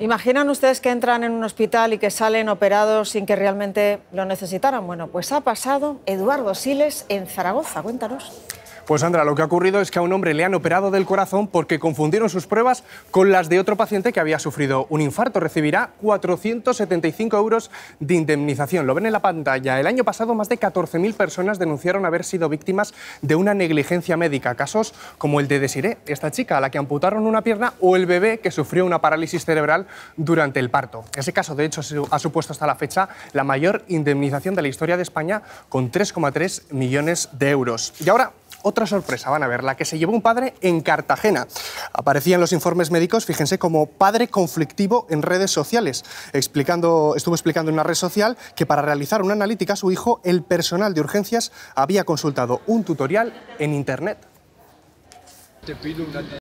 ¿Imaginan ustedes que entran en un hospital y que salen operados sin que realmente lo necesitaran? Bueno, pues ha pasado Eduardo Siles en Zaragoza. Cuéntanos. Pues Sandra, lo que ha ocurrido es que a un hombre le han operado del corazón porque confundieron sus pruebas con las de otro paciente que había sufrido un infarto. Recibirá 475 euros de indemnización. Lo ven en la pantalla. El año pasado más de 14.000 personas denunciaron haber sido víctimas de una negligencia médica. Casos como el de Desiré, esta chica a la que amputaron una pierna, o el bebé que sufrió una parálisis cerebral durante el parto. Ese caso, de hecho, ha supuesto hasta la fecha la mayor indemnización de la historia de España con 3,3 millones de euros. Y ahora otra sorpresa, van a ver, la que se llevó un padre en Cartagena. Aparecía en los informes médicos, fíjense, como padre conflictivo en redes sociales. Explicando, estuvo explicando en una red social que para realizar una analítica a su hijo, el personal de urgencias había consultado un tutorial en Internet. Te pido